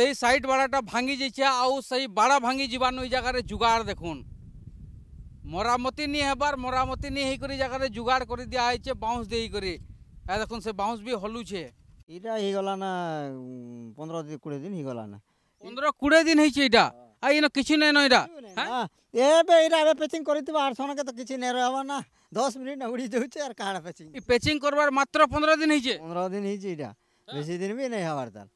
সেই সাইড বাড়াটা ভাঙি যাইছে আউ সেই বাড়া ভাঙি যাবার ওই জায়গার জোগাড় দেখুন মরামতি নি হবার মরামতি নি হই করে জায়গার জোগাড় করে দেওয়া হয়েছে বাউঁশ দিয়ে করে দেখুন সে বাউঁশ বি হলুছে এটা হয়ে গলা না পনেরো দিন কুড়ি দিন হয়ে গলা না পনেরো কুড়ি দিন হয়েছে এটা আর ইন কিছু নেই না এটা হ্যাঁ? এবে এটা এবে পেচিং করে দিবা আর সনকে তো কিছু নেই রহবা না দশ মিনিট উড়ি যাচ্ছে আর কাহাড়া পেচিং পেচিং করবার মাত্র পনেরো দিন হয়েছে পনেরো দিন হয়েছে এটা হ্যাঁ। বেশি দিন বি নেই হবার তার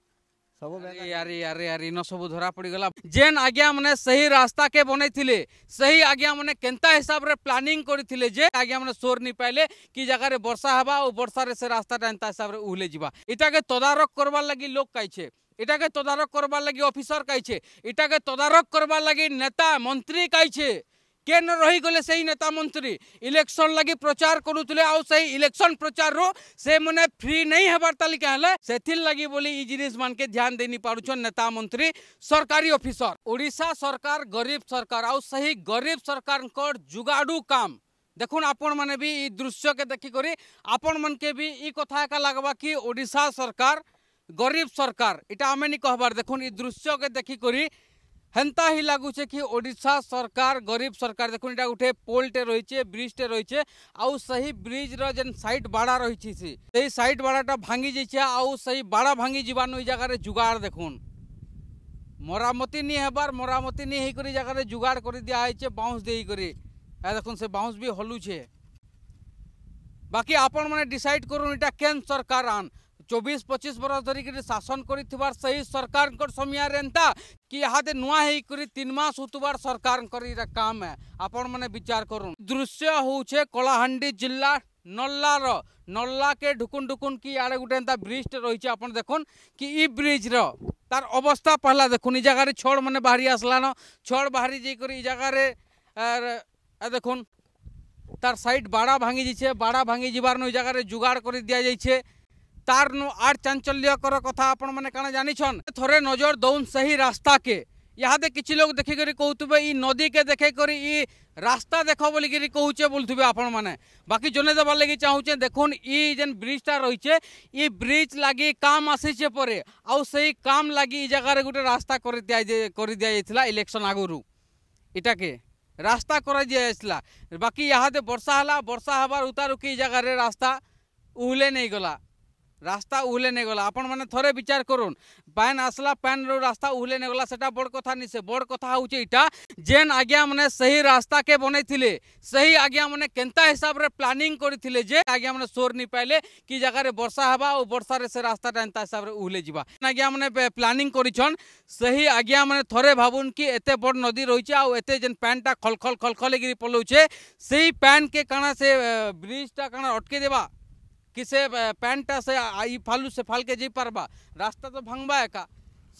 ସବୁ ଆରେ ଆରେ ଆରେ ଇନ ସବୁ ଧରା ପଡ଼ିଗଲା ଯେନ୍ ଆଜ୍ଞାମାନେ ସେହି ରାସ୍ତାକେ ବନେଇଥିଲେ ସେହି ଆଜ୍ଞାମାନେ କେନ୍ତା ହିସାବରେ ପ୍ଲାନିଂ କରିଥିଲେ ଯେ ଆଜ୍ଞାମାନେ ସୋର୍ ନି ପାଇଲେ କି ଜାଗାରେ ବର୍ଷା ହେବା ଆଉ ବର୍ଷାରେ ସେ ରାସ୍ତାଟା ଏନ୍ତା ହିସାବରେ ଉହଲେ ଯିବା ଇଟାକେ ତଦାରଖ କରବାର୍ ଲାଗି ଲୋକ୍ କାଇଛେ ଇଟାକେ তদারক করবার ଲାଗି ଅଫିସର୍ କାଇଛେ ଇଟାକେ তদারক করবার ଲାଗି ନେତା ମନ୍ତ୍ରୀ কাইছে କେନ୍ ରହିଗଲେ ସେହି ନେତାମନ୍ତ୍ରୀ ଇଲେକ୍ସନ୍ ଲାଗି ପ୍ରଚାର କରୁଥିଲେ ଆଉ ସେହି ଇଲେକ୍ସନ୍ ପ୍ରଚାରରୁ ସେମାନେ ଫ୍ରି ନେଇ ହେବାର ତାଲିକା ହେଲେ ସେଥିର୍ଲାଗି ବୋଲି ଇ ଜିନିଷ ମାନକେ ଧ୍ୟାନ ଦେଇନି ପାରୁଛନ୍ ନେତାମନ୍ତ୍ରୀ ସରକାରୀ ଅଫିସର ଓଡ଼ିଶା ସରକାର ଗରିବ ସରକାର ଆଉ ସେହି ଗରିବ ସରକାରଙ୍କର ଯୁଗାଡ଼ୁ କାମ দেখুন আপন মানে বি এই দৃশ্যকে দেখি করে আপন মানকে বি এই কথা একা লাগবা কি ওড়িশা সরকার গরিব সরকার এটা আমি নি কহবার দেখুন এই দৃশ্যকে দেখি করে ହେନ୍ତା ହିଁ ଲାଗୁଛେ କି ଓଡ଼ିଶା ସରକାର ଗରିବ ସରକାର ଦେଖୁନ୍ ଏଇଟା ଗୋଟେ ପୋଲ୍ଟେ ରହିଛେ ବ୍ରିଜ୍ଟେ ରହିଛେ ଆଉ ସେହି ବ୍ରିଜ୍ର ଯେନ୍ ସାଇଟ୍ ବାଡ଼ା ରହିଛି ସେ ସେଇ ସାଇଟ୍ ବାଡ଼ାଟା ଭାଙ୍ଗି ଯାଇଛେ ଆଉ ସେଇ ବାଡ଼ା ଭାଙ୍ଗି ଯିବାନୁ ଏ ଜାଗାରେ ଯୁଗାଡ଼ ଦେଖୁନ୍ ମରାମତି ନି ହେବାର୍ ମରାମତି ନି ହେଇକରି ଜାଗାରେ ଯୁଗାଡ଼ କରି ଦିଆହେଇଛେ ବାଉଁଶ ଦେଇକରି ଏ ଦେଖୁନ୍ ସେ ବାଉଁଶ ବି ହଲୁଛେ ବାକି ଆପଣମାନେ ଡିସାଇଡ଼୍ କରୁନ୍ ଇଟା କେନ୍ ସରକାର ଆନ୍ চব্বিশ পঁচিশ বরষ ধরি শাসন করে সেই সরকার সময়ের এটা কি ইহাদে নূয়া হয়েকি তিন মাস হোথার সরকার কাম আপন মানে বিচার করুন দৃশ্য হচ্ছে কলাহান্ডি জেলা নল্লার নল্লাকে ঢুকুন ঢুকুন কি ইয়াড়ে গোটে এন্তা ব্রিজটে রয়েছে আপনার দেখুন কি ই ব্রিজর তার অবস্থা পাহলা দেখুন এই জায়গায় ছড় মানে বাহারি আসলান ছড় বাহারি যাই করে এই জায়গায় দেখুন তার সাইড বাড়া ভাঙি যাইছে বাড়া ভাঙি যাবার ওই জায়গায় জোগাড় করে দিয়া যাইছে তার নু আর চাঞ্চল্যকর কথা আপন মানে কাণ জানিছন থরে নজর দৌন সেই রাস্তাকে ইহাদে কিছু লোক দেখিকি কৌথবে ই নদীকে দেখেকি ই রাস্তা দেখ বলিকি কৌছে বলুবে আপন মানে বাকি জনে দেবার লাগি চাহুছে দেখুন ই যেন ব্রিজটা রয়েছে ই ব্রিজ লাগি কাম আসিছে পরে আউ সেই কাম লাগি ই জায়গায় গোটে রাস্তা করে দিয়া করে দিয়া যাই ইলেকশন আগরু এটাকে রাস্তা করা দিয়েছিল বাকি ইহাতে বর্ষা হলা বর্ষা হবার উতারুকি এই জায়গার রাস্তা উহলে নেই গলা রাস্তা উহলে নেগলা আপন মানে থরে বিচার করুন পান আসলা পানর রাস্তা উহলে নেগলা সেটা বড় কথা নি সে বড় কথা হচ্ছে এটা যেন আজ্ঞা মানে সেই রাস্তাকে বনাইলে সেই আজ্ঞা মানে কেনতা হিসাবে প্ল্যানিং করে যে আজ্ঞা মানে সোর নি পাইলে কি জায়গায় বর্ষা হবা ও বর্ষার সে রাস্তাটা এনতা হিসাবে উহলে যা আজ্ঞা মানে প্ল্যানিং করেছন সেই আজ্ঞা মানে থরে ভাবুন কি এতে বড় নদী রয়েছে আও এতে যেন প্যানটা খলখল খলখলে গিয়ে পলৌছে সেই প্যানকে কানা সে ব্রিজটা কানা অটকে দেবা কিসে প্যান্টটা সে ই ফালু সে ফালকে যাই পারবা রাস্তা তো ভাঙবা একা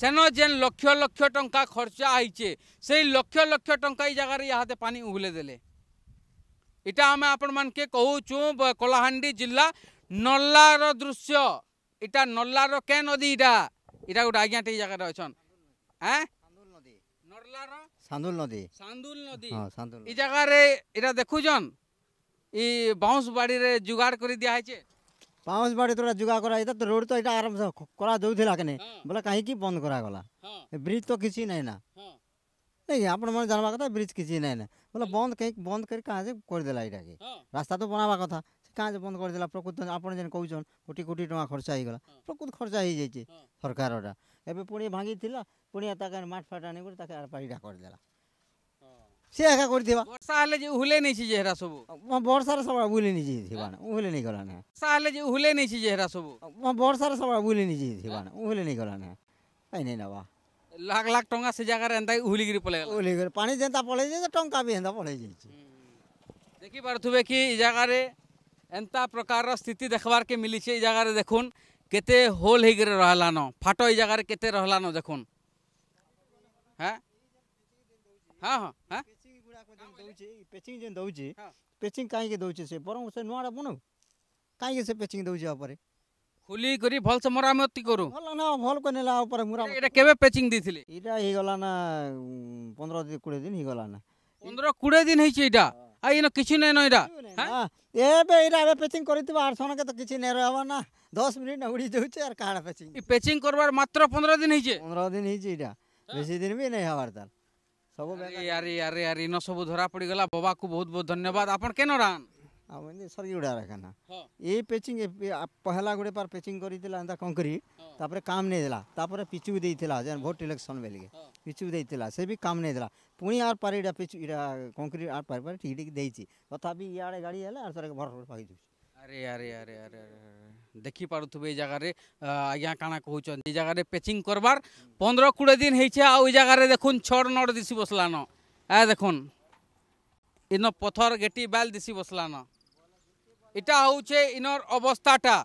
সেন যে লক্ষ লক্ষ টঙ্কা খরচা হয়েছে সেই লক্ষ লক্ষ টঙ্কা এই জায়গার ইহাতে পানি উহুলে দেলে এটা আমি আপন মানকে কৌছু কলাহান্ডি জেলা নল্লার দৃশ্য এটা নল্লার কে নদী এটা এটা গোটে আজ্ঞা এই জায়গায় অছন হ্যাঁ এই জায়গার এটা দেখুছন ই বাউঁশ বাড়ি যোগাড় করে দিয়া হয়েছে ପାଉଁଶ ବାଡ଼ି ତୋରା ଯୁଗା କରା ଏଇଟା ତ ରୋଡ଼ ତ ଏଇଟା ଆରାମସେ କରାଯାଉଥିଲା କେନେ ବୋଲେ କାହିଁକି ବନ୍ଦ କରାଗଲା ବ୍ରିଜ୍ ତ କିଛି ନାହିଁ ନା ନାଇଁ ଆପଣମାନେ ଜାଣିବା କଥା ବ୍ରିଜ୍ କିଛି ନାହିଁ ନା ବୋଲେ ବନ୍ଦ କାହିଁକି ବନ୍ଦ କରି କାଁ କରିଦେଲା ଏଇଟାକେ ରାସ୍ତା ତ ବନାବା କଥା কাজ বন্ধ করে দিলা প্রকৃত আপনার যেন কৌছেন কোটি কোটি টাকা খরচা হয়ে গেল প্রকৃত খরচা হয়ে যাইছে সরকারটা এবার পুঁ ভাঙি লা পুঁ তাকে মাঠ ফাট আনি করে তাকে আর পাড়িটা করে দিলা ସେ ଏକା କରିଥିବା ବର୍ଷା ହେଲେ ଯେ ଉହୁଲେ ନେଇଛି ଯେ ହେରା ସବୁ ବର୍ଷାରେ ସବୁ ବୁଲି ନେଇଛି ଥିବା ଉହୁଲେ ନେଇ ଗଲା ନା ବର୍ଷା ହେଲେ ଯେ ଉହୁଲେ ନେଇଛି ଯେ ହେରା ସବୁ ବର୍ଷାରେ ସବୁ ବୁଲି ନେଇଛି ଥିବା ଉହୁଲେ ନେଇ ଗଲା ନା କାଇଁ ନେଇ ନେବା ଲାଖ ଲାଖ ଟଙ୍କା ସେ ଜାଗାରେ ଏନ୍ତା ଉହୁଲିକିରି ପଳେଇ ଗଲା ଉହୁଲିକିରି ପାଣି ଯେନ୍ତା ପଳେଇ ଯାଇଛି ଟଙ୍କା ବି ହେନ୍ତା ପଳେଇ ଯାଇଛି ଦେଖିପାରୁଥିବେ କି ଏ ଜାଗାରେ ଏନ୍ତା ପ୍ରକାରର ସ୍ଥିତି ଦେଖ୍ବାର୍କେ ମିଲିଛେ ଏ ଜାଗାରେ ଦେଖୁନ୍ କେତେ ହୋଲ୍ ହେଇକିରି ରହଲାନ ଫାଟ ଏ ଜାଗାରେ କେତେ ରହଲାନ ଦେଖୁନ୍ ହଁ ହଁ ହଁ ହଁ ଦଉଛି ପେଚିଂ ଯେନ୍ ଦଉଛି ପେଚିଂ କାହିଁକି ଦଉଛି ସେ ବରଂ ସେ ନୂଆଟା ବନଉ କାହିଁକି ସେ ପେଚିଂ ଦଉଛି ଉପରେ ଖୋଲି କରି ଭଲସେ ମରାମତି କରୁ ଭଲ ନା ଭଲ କରି ନେଲା ଉପରେ ମରାମତି ଏଇଟା କେବେ ପେଚିଂ ଦେଇଥିଲେ ଏଇଟା ହେଇଗଲା ନା ପନ୍ଦର ଦିନ କୋଡ଼ିଏ ଦିନ ହେଇଗଲା ନା ପନ୍ଦର କୋଡ଼ିଏ ଦିନ ହେଇଛି ଏଇଟା ଆଉ ଇନ କିଛି ନାଇଁ ନ ଏଇଟା ଏବେ ଏଇଟା ଏବେ ପେଚିଂ କରିଥିବା ଆର ସନକେ ତ କିଛି ନାଇଁ ରହିବା ନା ଦଶ ମିନିଟ୍ ଉଡ଼ି ଯାଉଛି ଆର କାଣା ପେଚିଂ ପେଚିଂ କରବାର ମାତ୍ର ପନ୍ଦର ଦିନ ହେଇଛି ପନ୍ଦର ଦିନ ହେଇଛି ଏଇଟା ବେଶୀ ଦିନ ବି ନାଇଁ ହେବାର ତାର ସବୁ ଆରେ ଆରେ ଆରେ ଇନ ସବୁ ଧରା ପଡ଼ିଗଲା ବାବାକୁ ବହୁତ ବହୁତ ଧନ୍ୟବାଦ ଆପଣ କେନ ରାନ୍ सरगीगुड़ा रखना ये पेचिंग पहला गोटे बार पेचिंग करता एंता कौन करी तापर काम नहीं देला तापर पिचु देला जेन भोट इलेक्शन बेले पिचु देला से भी काम नहीं देला पुणी आर पारे पिचु कंक्रीट आर पारे ठीक ठीक देती तथापि इे गाड़ी है आर सर भर पाई दूसरी আরে আরে আরে আরে আরে দেখি পারুথিবে এই জায়গায় আজ্ঞা কানা কহুছন এই জায়গায় পেচিং করবার পনেরো কোড়ি দিন হয়েছে আর ওই জায়গায় দেখুন ছড় নড় দিশি বসলান হ্যাঁ দেখুন ইন পথর গেটি বেল দিশি বসলান এটা হচ্ছে ইনর অবস্থাটা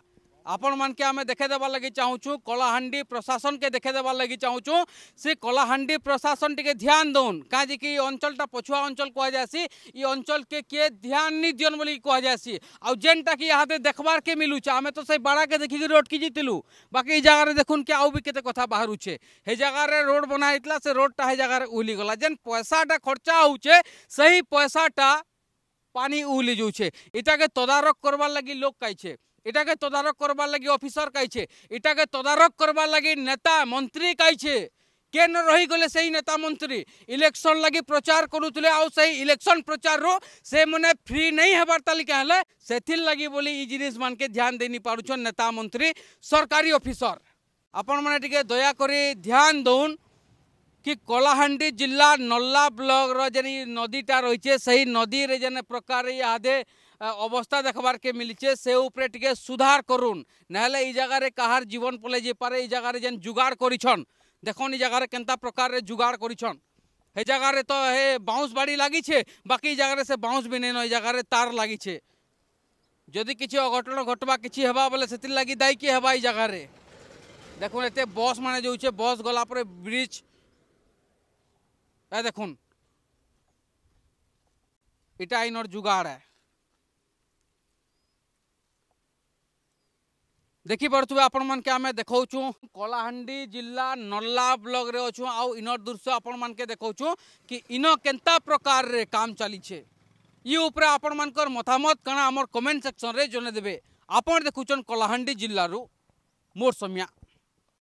ଆପଣମାନକେ ଆମେ ଦେଖେଇଦେବାର୍ ଲାଗି ଚାହୁଁଛୁ କଳାହାଣ୍ଡି ପ୍ରଶାସନକେ ଦେଖେଇଦେବାର୍ ଲାଗି ଚାହୁଁଛୁ ସେ କଳାହାଣ୍ଡି ପ୍ରଶାସନ ଟିକେ ଧ୍ୟାନ ଦଉନ୍ କାହିଁକି ଇ ଅଞ୍ଚଳଟା ପଛୁଆ ଅଞ୍ଚଳ କୁହାଯାଏସି ଇ ଅଞ୍ଚଳକେ କିଏ ଧ୍ୟାନ ନି ଦିଅନ୍ ବୋଲିକି କୁହାଯାଏସି ଆଉ ଯେନ୍ଟାକି ଇହାଦେ ଦେଖବାର୍କେ ମିଲୁଛେ ଆମେ ତ ସେଇ ବାଡ଼ାକେ ଦେଖିକି ରୋଡ଼୍କି ଜିତିଲୁ ବାକି ଇ ଜାଗାରେ ଦେଖୁନ୍ କି ଆଉ ବି କେତେ କଥା ବାହାରୁଛେ ହେ ଜାଗାରେ ରୋଡ଼୍ ବନା ହେଇଥିଲା ସେ ରୋଡ଼୍ଟା ହେ ଜାଗାରେ ଉହଲିଗଲା ଯେନ୍ ପଇସାଟା ଖର୍ଚ୍ଚା ହଉଛେ ସେହି ପଇସାଟା পানি উহলি যাচ্ছে এটাকে তদারক করবার লাগি লোক কাইছে এটাকে তদারক করবার লাগে অফিসর কাইছে এটাকে তদারক করবার লাগে নেতা মন্ত্রী কাইছে কেন রহিগলে সেই নেতা মন্ত্রী ইলেকশন লাগি প্রচার করুলে আউ সেই ইলেকশন প্রচারর সে মানে ফ্রি নেই হবার তালিকা হলে সেথির লাগি বলি এই জিনিস মানকে ধ্যান দেনি পারুছন নেতা মন্ত্রী সরকারি অফিসর আপন মানে টিকে দয়া করে ধ্যান দৌন কি কলাহান্ডি জেলা নল্লা ব্লক ব্লকর যে নদীটা রয়েছে সেই নদীরে যে প্রকার ইহাদে অবস্থা দেখবারকে মিলছে সে উপরে টিকে সুধার করুন নাহলে এই জায়গায় কাহার জীবন পলে যেপারে এই জায়গায় যে জুগাড় করিছন দেখুন এই জায়গায় কেনা প্রকার জুগাড় করিছন হে জায়গায় তো হে বাউঁশ বাড়ি লাগিছে বাকি এই জায়গায় সে বাউঁশ বি নেই এই জায়গায় তার লাগিছে যদি কিছু অঘটন ঘটবা কিছু হবা বলে সেতির লাগি দায়ী কি হবা এই জায়গায় দেখুন এতে বস মানে যাচ্ছে বস গলা পরে ব্রিজ এ দেখুন এটা আইনর জুগাড় হ্যাঁ ଦେଖିପାରୁଥିବେ ଆପଣମାନକେ ଆମେ ଦେଖାଉଛୁ କଳାହାଣ୍ଡି ଜିଲ୍ଲା ନର୍ଲା ବ୍ଲକ୍ରେ ଅଛୁ ଆଉ ଇନର ଦୃଶ୍ୟ ଆପଣମାନକେ ଦେଖାଉଛୁ କି ଇନ କେନ୍ତା ପ୍ରକାରରେ କାମ ଚାଲିଛେ ଇ ଉପରେ ଆପଣମାନଙ୍କର ମତାମତ କାଣା ଆମର କମେଣ୍ଟ ସେକ୍ସନ୍ରେ ଜଣେଇଦେବେ ଆପଣ ଦେଖୁଛନ୍ କଳାହାଣ୍ଡି ଜିଲ୍ଲାରୁ ମୋର ସୌମ୍ୟା